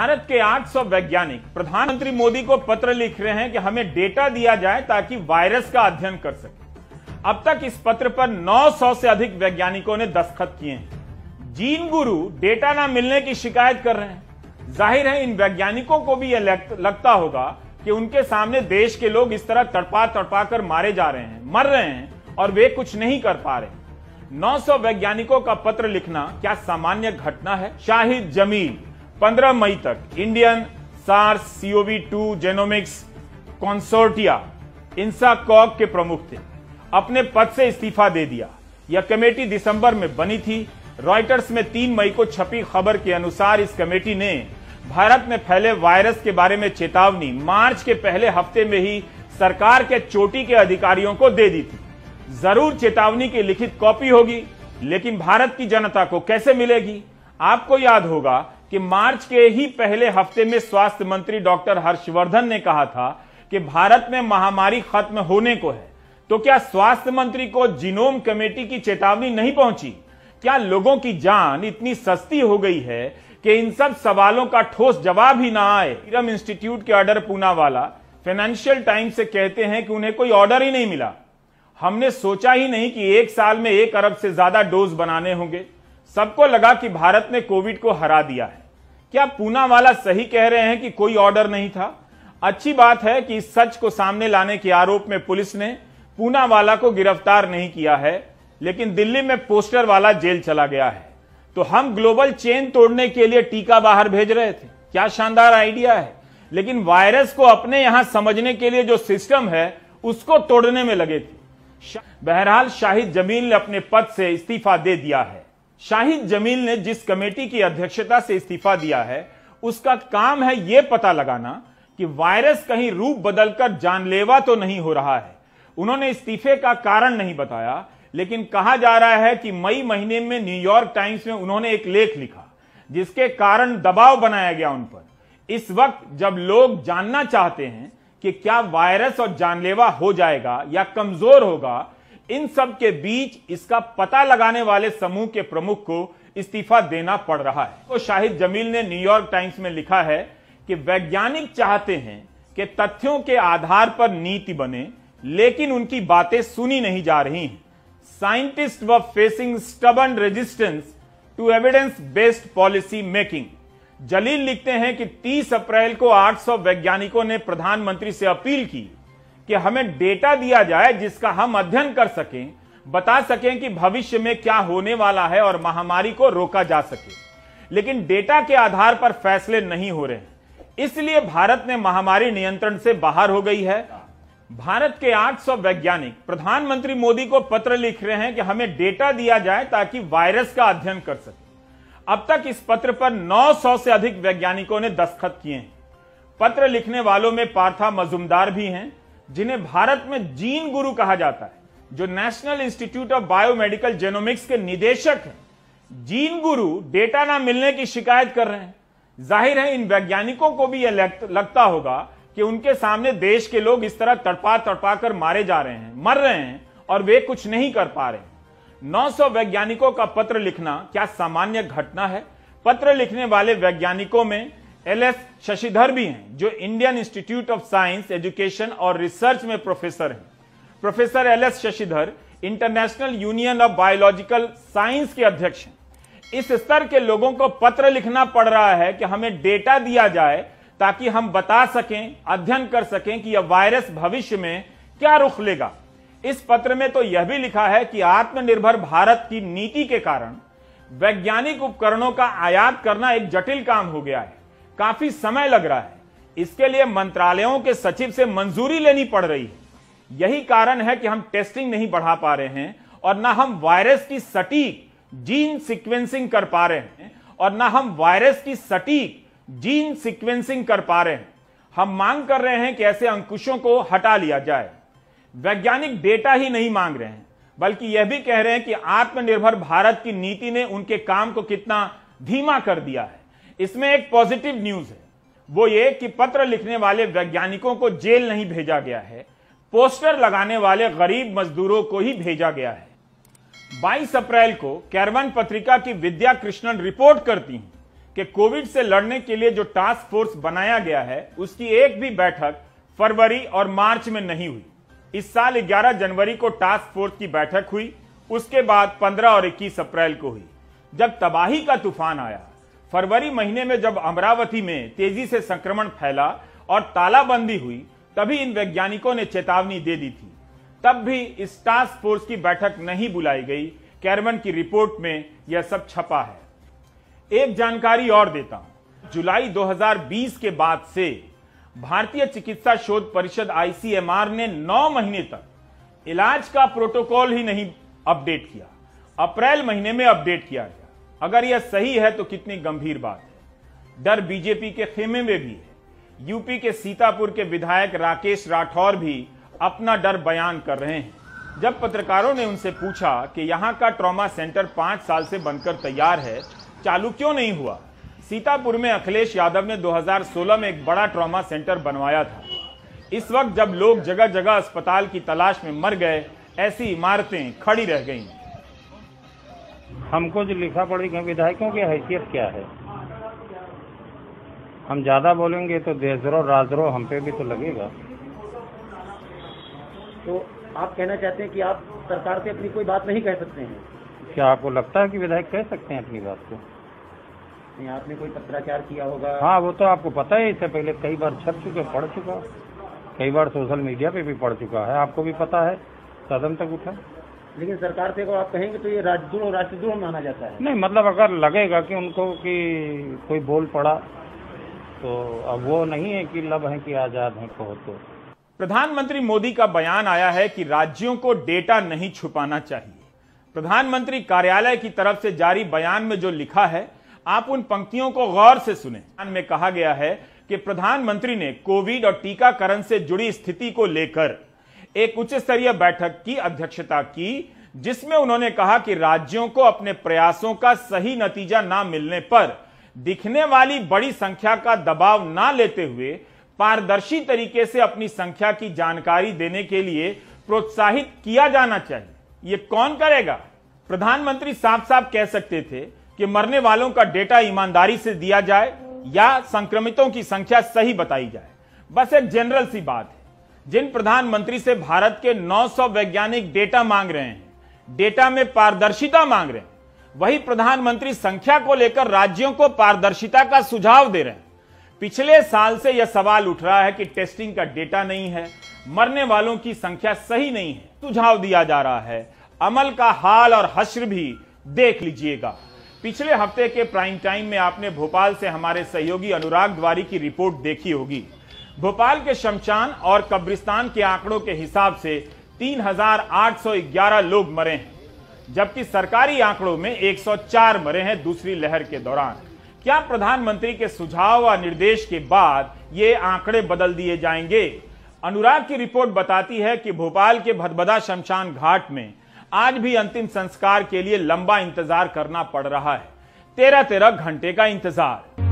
भारत के 800 वैज्ञानिक प्रधानमंत्री मोदी को पत्र लिख रहे हैं कि हमें डेटा दिया जाए ताकि वायरस का अध्ययन कर सके अब तक इस पत्र पर 900 से अधिक वैज्ञानिकों ने दस्तखत किए हैं जीन गुरु डेटा ना मिलने की शिकायत कर रहे हैं जाहिर है इन वैज्ञानिकों को भी यह लगता होगा कि उनके सामने देश के लोग इस तरह तड़पा तड़पा कर मारे जा रहे हैं मर रहे हैं और वे कुछ नहीं कर पा रहे 900 वैज्ञानिकों का पत्र लिखना क्या सामान्य घटना है शाहिद जमील 15 मई तक Indian SARS CoV two genomics consortia INSACOG के प्रमुख थे अपने पद से इस्तीफा दे दिया यह कमेटी दिसंबर में बनी थी रॉयटर्स में तीन मई को छपी खबर के अनुसार इस कमेटी ने भारत में फैले वायरस के बारे में चेतावनी मार्च के पहले हफ्ते में ही सरकार के चोटी के अधिकारियों को दे दी थी जरूर चेतावनी की लिखित कॉपी होगी लेकिन भारत की जनता को कैसे मिलेगी आपको याद होगा कि मार्च के ही पहले हफ्ते में स्वास्थ्य मंत्री डॉक्टर हर्षवर्धन ने कहा था कि भारत में महामारी खत्म होने को है तो क्या स्वास्थ्य मंत्री को जीनोम कमेटी की चेतावनी नहीं पहुंची क्या लोगों की जान इतनी सस्ती हो गई है कि इन सब सवालों का ठोस जवाब ही ना आए सीरम इंस्टीट्यूट के order Poonawalla Financial times से कहते हैं कि उन्हें कोई ऑर्डर ही नहीं मिला हमने सोचा ही नहीं कि एक साल में एक अरब से ज्यादा डोज बनाने होंगे सबको लगा कि भारत ने कोविड को हरा दिया है क्या पूना वाला सही कह रहे हैं कि कोई ऑर्डर नहीं था अच्छी बात है कि इस सच को सामने लाने के आरोप में पुलिस ने पूना वाला को गिरफ्तार नहीं किया है लेकिन दिल्ली में पोस्टर वाला जेल चला गया है तो हम ग्लोबल चेन तोड़ने के लिए टीका बाहर भेज रहे थे क्या शानदार आइडिया है लेकिन वायरस को अपने यहां समझने के लिए जो सिस्टम है उसको तोड़ने में लगे थे बहरहाल शाहिद जमील ने अपने पद से इस्तीफा दे दिया है शाहिद जमील ने जिस कमेटी की अध्यक्षता से इस्तीफा दिया है उसका काम है यह पता लगाना कि वायरस कहीं रूप बदलकर जानलेवा तो नहीं हो रहा है उन्होंने इस्तीफे का कारण नहीं बताया लेकिन कहा जा रहा है कि मई महीने में न्यूयॉर्क टाइम्स में उन्होंने एक लेख लिखा जिसके कारण दबाव बनाया गया उन पर इस वक्त जब लोग जानना चाहते हैं कि क्या वायरस और जानलेवा हो जाएगा या कमजोर होगा इन सब के बीच इसका पता लगाने वाले समूह के प्रमुख को इस्तीफा देना पड़ रहा है तो शाहिद जमील ने न्यूयॉर्क टाइम्स में लिखा है कि वैज्ञानिक चाहते हैं कि तथ्यों के आधार पर नीति बने लेकिन उनकी बातें सुनी नहीं जा रही हैं साइंटिस्ट व facing stubborn resistance to evidence based policy making Jalil लिखते हैं कि 30 अप्रैल को 800 वैज्ञानिकों ने प्रधानमंत्री से अपील की कि हमें डेटा दिया जाए जिसका हम अध्ययन कर सकें बता सकें कि भविष्य में क्या होने वाला है और महामारी को रोका जा सके लेकिन डेटा के आधार पर फैसले नहीं हो रहे हैं इसलिए भारत ने महामारी नियंत्रण से बाहर हो गई है भारत के 800 वैज्ञानिक प्रधानमंत्री मोदी को पत्र लिख रहे हैं कि हमें डेटा दिया जाए ताकि वायरस का अध्ययन कर सके अब तक इस पत्र पर 900 से अधिक वैज्ञानिकों ने दस्तखत किए हैं पत्र लिखने वालों में पार्था मजुमदार भी हैं जिन्हें भारत में जीन गुरु कहा जाता है जो National Institute of Biomedical Genomics के निदेशक हैं जीन गुरु डेटा ना मिलने की शिकायत कर रहे हैं जाहिर है इन वैज्ञानिकों को भी यह लगता होगा कि उनके सामने देश के लोग इस तरह तड़पा तड़पा कर मारे जा रहे हैं मर रहे हैं और वे कुछ नहीं कर पा रहे 900 वैज्ञानिकों का पत्र लिखना क्या सामान्य घटना है पत्र लिखने वाले वैज्ञानिकों में एल एस शशिधर भी हैं जो Indian Institute of Science Education और रिसर्च में प्रोफेसर हैं professor L S Shashidhar International Union of Biological Science के अध्यक्ष हैं इस स्तर के लोगों को पत्र लिखना पड़ रहा है कि हमें डेटा दिया जाए ताकि हम बता सकें अध्ययन कर सकें कि यह वायरस भविष्य में क्या रुख लेगा इस पत्र में तो यह भी लिखा है कि आत्मनिर्भर भारत की नीति के कारण वैज्ञानिक उपकरणों का आयात करना एक जटिल काम हो गया है काफी समय लग रहा है इसके लिए मंत्रालयों के सचिव से मंजूरी लेनी पड़ रही है यही कारण है कि हम टेस्टिंग नहीं बढ़ा पा रहे हैं और ना हम वायरस की सटीक जीन सीक्वेंसिंग कर पा रहे हैं और ना हम वायरस की सटीक जीन सीक्वेंसिंग कर पा रहे हैं हम मांग कर रहे हैं कि ऐसे अंकुशों को हटा लिया जाए वैज्ञानिक डेटा ही नहीं मांग रहे हैं बल्कि यह भी कह रहे हैं कि आत्मनिर्भर भारत की नीति ने उनके काम को कितना धीमा कर दिया है इसमें एक पॉजिटिव न्यूज है वो ये कि पत्र लिखने वाले वैज्ञानिकों को जेल नहीं भेजा गया है पोस्टर लगाने वाले गरीब मजदूरों को ही भेजा गया है 22 अप्रैल को कैरवन पत्रिका की विद्या कृष्णन रिपोर्ट करती हैं कि कोविड से लड़ने के लिए जो टास्क फोर्स बनाया गया है उसकी एक भी बैठक फरवरी और मार्च में नहीं हुई इस साल 11 जनवरी को टास्क फोर्स की बैठक हुई उसके बाद 15 और 21 अप्रैल को हुई जब तबाही का तूफान आया फरवरी महीने में जब अमरावती में तेजी से संक्रमण फैला और तालाबंदी हुई तभी इन वैज्ञानिकों ने चेतावनी दे दी थी तब भी इस टास्क फोर्स की बैठक नहीं बुलाई गई कैरवन की रिपोर्ट में यह सब छपा है एक जानकारी और देता हूं जुलाई 2020 के बाद से भारतीय चिकित्सा शोध परिषद आईसीएमआर ने 9 महीने तक इलाज का प्रोटोकॉल ही नहीं अपडेट किया अप्रैल महीने में अपडेट किया गया अगर यह सही है तो कितनी गंभीर बात है डर बीजेपी के खेमे में भी है यूपी के सीतापुर के विधायक राकेश राठौर भी अपना डर बयान कर रहे हैं जब पत्रकारों ने उनसे पूछा कि यहाँ का ट्रॉमा सेंटर पांच साल से बनकर तैयार है चालू क्यों नहीं हुआ सीतापुर में अखिलेश यादव ने 2016 में एक बड़ा ट्रॉमा सेंटर बनवाया था इस वक्त जब लोग जगह जगह अस्पताल की तलाश में मर गए ऐसी इमारतें खड़ी रह गईं। हमको जो लिखा पड़ी विधायकों की हैसियत क्या है हम ज्यादा बोलेंगे तो देशद्रोह राजद्रोह हम पे भी तो लगेगा तो आप कहना चाहते हैं कि आप सरकार से अपनी कोई बात नहीं कह सकते हैं क्या आपको लगता है कि विधायक कह सकते हैं अपनी बात को नहीं आपने कोई पत्राचार किया होगा हाँ वो तो आपको पता है इससे पहले कई बार छप चुके पढ़ चुका कई बार सोशल मीडिया पे भी पढ़ चुका है आपको भी पता है सदन तक उठा लेकिन सरकार से अगर आप कहेंगे तो ये राजद्रोह राष्ट्रद्रोह माना जाता है नहीं मतलब अगर लगेगा कि उनको कि कोई बोल पड़ा तो अब वो नहीं है कि लब है कि आजाद है कहो तो प्रधानमंत्री मोदी का बयान आया है कि राज्यों को डेटा नहीं छुपाना चाहिए प्रधानमंत्री कार्यालय की तरफ से जारी बयान में जो लिखा है आप उन पंक्तियों को गौर से सुने बयान में कहा गया है कि प्रधानमंत्री ने कोविड और टीकाकरण से जुड़ी स्थिति को लेकर एक उच्च स्तरीय बैठक की अध्यक्षता की जिसमें उन्होंने कहा कि राज्यों को अपने प्रयासों का सही नतीजा ना मिलने पर दिखने वाली बड़ी संख्या का दबाव ना लेते हुए पारदर्शी तरीके से अपनी संख्या की जानकारी देने के लिए प्रोत्साहित किया जाना चाहिए ये कौन करेगा प्रधानमंत्री साफ साफ कह सकते थे कि मरने वालों का डेटा ईमानदारी से दिया जाए या संक्रमितों की संख्या सही बताई जाए बस एक जनरल सी बात है जिन प्रधानमंत्री से भारत के 900 वैज्ञानिक डेटा मांग रहे हैं डेटा में पारदर्शिता मांग रहे हैं वही प्रधानमंत्री संख्या को लेकर राज्यों को पारदर्शिता का सुझाव दे रहे हैं पिछले साल से यह सवाल उठ रहा है कि टेस्टिंग का डेटा नहीं है मरने वालों की संख्या सही नहीं है सुझाव दिया जा रहा है अमल का हाल और हश्र भी देख लीजिएगा पिछले हफ्ते के प्राइम टाइम में आपने भोपाल से हमारे सहयोगी अनुराग द्वारी की रिपोर्ट देखी होगी भोपाल के शमशान और कब्रिस्तान के आंकड़ों के हिसाब से 3,811 लोग मरे हैं जबकि सरकारी आंकड़ों में 104 मरे हैं दूसरी लहर के दौरान क्या प्रधानमंत्री के सुझाव व निर्देश के बाद ये आंकड़े बदल दिए जाएंगे अनुराग की रिपोर्ट बताती है कि भोपाल के भदभदा शमशान घाट में आज भी अंतिम संस्कार के लिए लंबा इंतजार करना पड़ रहा है तेरह तेरह घंटे का इंतजार